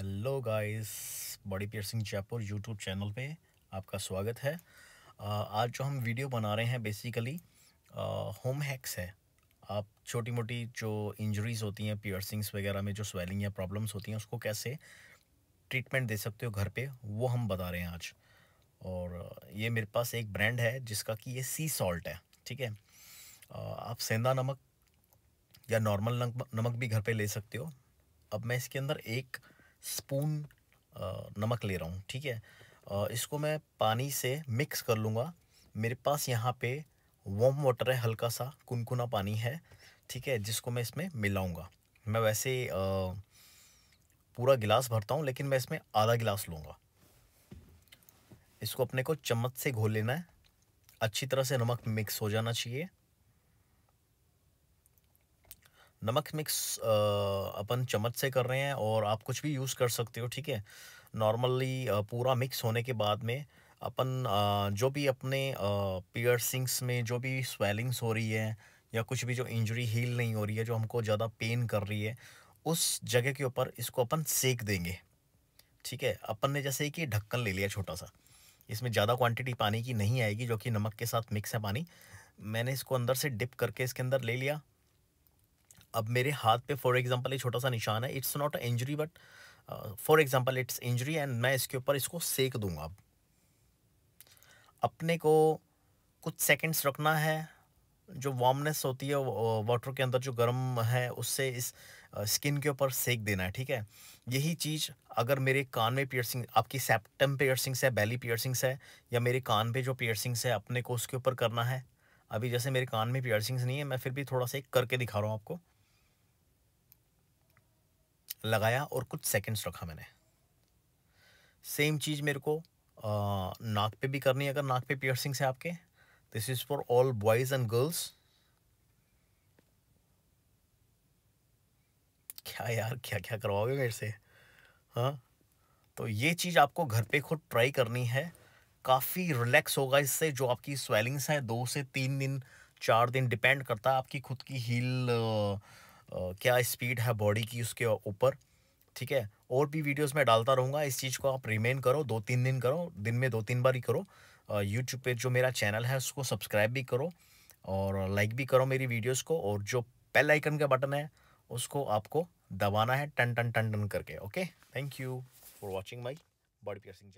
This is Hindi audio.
hello guys body piercing Jaipur YouTube channel पे आपका स्वागत है आज जो हम वीडियो बना रहे हैं बेसिकली होम हैक्स है आप छोटी मोटी जो इंजरीज़ होती हैं पियर्सिंग्स वगैरह में जो स्वेलिंग या प्रॉब्लम्स होती हैं उसको कैसे ट्रीटमेंट दे सकते हो घर पे वो हम बता रहे हैं आज और ये मेरे पास एक ब्रांड है जिसका कि ये सी सॉल्ट है ठीक है आप सेंधा नमक या नॉर्मल नमक भी घर पर ले सकते हो अब मैं इसके अंदर एक स्पून नमक ले रहा हूँ ठीक है इसको मैं पानी से मिक्स कर लूँगा मेरे पास यहाँ पे वॉम वाटर है हल्का सा कुनकुना पानी है ठीक है जिसको मैं इसमें मिलाऊँगा मैं वैसे पूरा गिलास भरता हूँ लेकिन मैं इसमें आधा गिलास लूँगा इसको अपने को चम्मच से घोल लेना है अच्छी तरह से नमक मिक्स हो जाना चाहिए नमक मिक्स अपन चम्मच से कर रहे हैं और आप कुछ भी यूज़ कर सकते हो ठीक है नॉर्मली पूरा मिक्स होने के बाद में अपन जो भी अपने पियर्सिंग्स में जो भी स्वेलिंग्स हो रही है या कुछ भी जो इंजरी हील नहीं हो रही है जो हमको ज़्यादा पेन कर रही है उस जगह के ऊपर इसको अपन सेक देंगे ठीक है अपन ने जैसे कि ढक्कन ले लिया छोटा सा इसमें ज़्यादा क्वांटिटी पानी की नहीं आएगी जो कि नमक के साथ मिक्स है पानी मैंने इसको अंदर से डिप करके इसके अंदर ले लिया अब मेरे हाथ पे फॉर एग्जांपल ये छोटा सा निशान है it's not a injury but for example it's injury and मैं इसके ऊपर इसको सेक दूंगा अब अपने को कुछ सेकंड्स रखना है जो वार्मनेस होती है वाटर uh, के अंदर जो गर्म है उससे इस स्किन uh, के ऊपर सेक देना है ठीक है यही चीज़ अगर मेरे कान में पियर्सिंग आपकी सेप्टम पियर्सिंग्स है बैली पियर्सिंग्स है या मेरे कान पे जो पियर्सिंग्स है अपने को उसके ऊपर करना है अभी जैसे मेरे कान में पियर्सिंग्स नहीं है मैं फिर भी थोड़ा सा एक करके दिखा रहा हूँ आपको लगाया और कुछ सेकंड्स रखा मैंने सेम चीज़ मेरे को आ, नाक पे भी करनी है अगर नाक पे पियर्सिंग से आपके this is for all boys and girls क्या यार क्या क्या करवाओगे मेरे से हाँ तो ये चीज़ आपको घर पे खुद ट्राई करनी है काफ़ी रिलैक्स होगा इससे जो आपकी स्वेलिंग्स हैं दो से तीन दिन चार दिन डिपेंड करता है आपकी खुद की हील क्या स्पीड है बॉडी की उसके ऊपर ठीक है और भी वीडियोस मैं डालता रहूँगा इस चीज़ को आप रिमेन करो दो तीन दिन करो दिन में दो तीन बार ही करो यूट्यूब पे जो मेरा चैनल है उसको सब्सक्राइब भी करो और लाइक भी करो मेरी वीडियोस को और जो पेल आइकन का बटन है उसको आपको दबाना है टन टन टन टन करके okay thank you for watching my body piercing